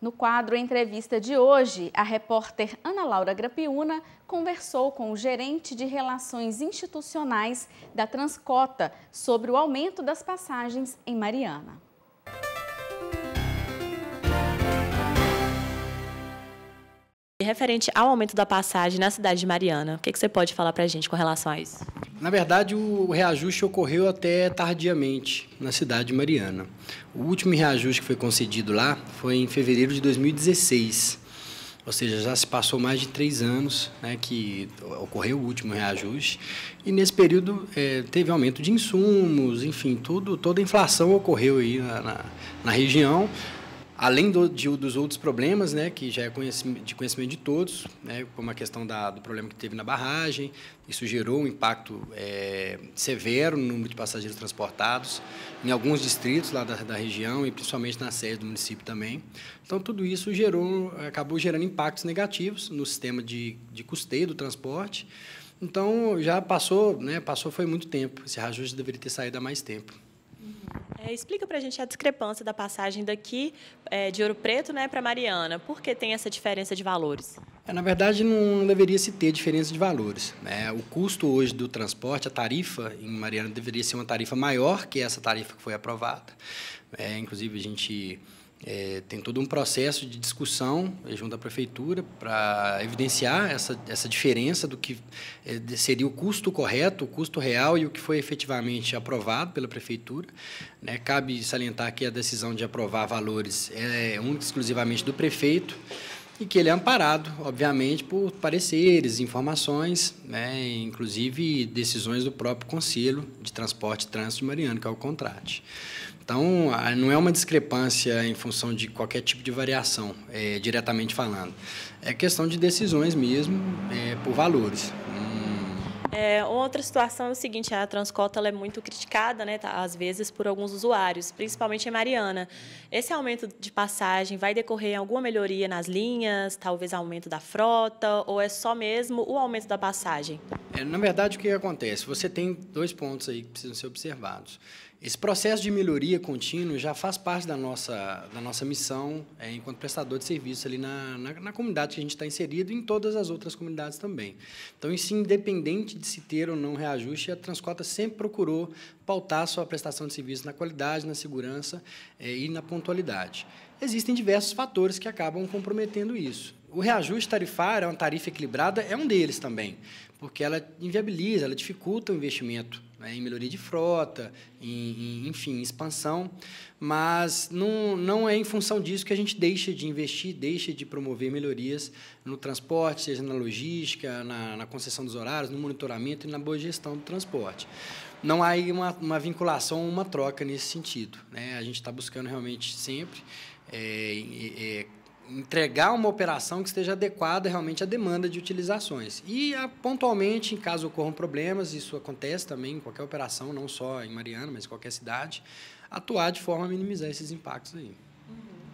No quadro Entrevista de hoje, a repórter Ana Laura Grapiúna conversou com o gerente de Relações Institucionais da Transcota sobre o aumento das passagens em Mariana. Referente ao aumento da passagem na cidade de Mariana, o que você pode falar para a gente com relação a isso? Na verdade, o reajuste ocorreu até tardiamente na cidade de Mariana. O último reajuste que foi concedido lá foi em fevereiro de 2016. Ou seja, já se passou mais de três anos né, que ocorreu o último reajuste. E nesse período é, teve aumento de insumos, enfim, tudo, toda a inflação ocorreu aí na, na, na região. Além do, de, dos outros problemas, né, que já é conhecimento, de conhecimento de todos, né, como a questão da, do problema que teve na barragem, isso gerou um impacto é, severo no número de passageiros transportados em alguns distritos lá da, da, região e principalmente na sede do município também. Então, tudo isso gerou, acabou gerando impactos negativos no sistema de, de custeio do transporte. Então, já passou, né, passou foi muito tempo. Esse reajuste deveria ter saído há mais tempo. É, explica para a gente a discrepância da passagem daqui é, de Ouro Preto né, para Mariana. Por que tem essa diferença de valores? É, na verdade, não deveria se ter diferença de valores. Né? O custo hoje do transporte, a tarifa em Mariana deveria ser uma tarifa maior que essa tarifa que foi aprovada. Né? inclusive, a gente é, tem todo um processo de discussão eh, junto à prefeitura para evidenciar essa, essa diferença do que eh, seria o custo correto, o custo real e o que foi efetivamente aprovado pela prefeitura. Né? Cabe salientar que a decisão de aprovar valores é única exclusivamente do prefeito e que ele é amparado, obviamente, por pareceres, informações, né, inclusive decisões do próprio Conselho de Transporte e Trânsito de que é o contrate. Então, não é uma discrepância em função de qualquer tipo de variação, é, diretamente falando. É questão de decisões mesmo, é, por valores. Um, é, outra situação é o seguinte, a Transcota é muito criticada, né, tá, às vezes, por alguns usuários, principalmente a Mariana. Esse aumento de passagem vai decorrer em alguma melhoria nas linhas, talvez aumento da frota, ou é só mesmo o aumento da passagem? É, na verdade, o que acontece? Você tem dois pontos aí que precisam ser observados. Esse processo de melhoria contínua já faz parte da nossa, da nossa missão é, enquanto prestador de serviço ali na, na, na comunidade que a gente está inserido e em todas as outras comunidades também. Então, isso, independente de se ter ou não reajuste, a Transcota sempre procurou pautar sua prestação de serviço na qualidade, na segurança é, e na pontualidade. Existem diversos fatores que acabam comprometendo isso. O reajuste tarifário, é uma tarifa equilibrada, é um deles também, porque ela inviabiliza, ela dificulta o investimento né, em melhoria de frota, em, em, enfim, expansão, mas não, não é em função disso que a gente deixa de investir, deixa de promover melhorias no transporte, seja na logística, na, na concessão dos horários, no monitoramento e na boa gestão do transporte não há uma, uma, vinculação, uma troca nesse sentido. Né? A gente está buscando realmente sempre é, é, é entregar uma operação que esteja adequada realmente à demanda de utilizações. E ah, pontualmente, em caso ocorram problemas, isso acontece também em qualquer operação, não só em Mariana, mas em qualquer cidade, atuar de forma a minimizar esses impactos aí.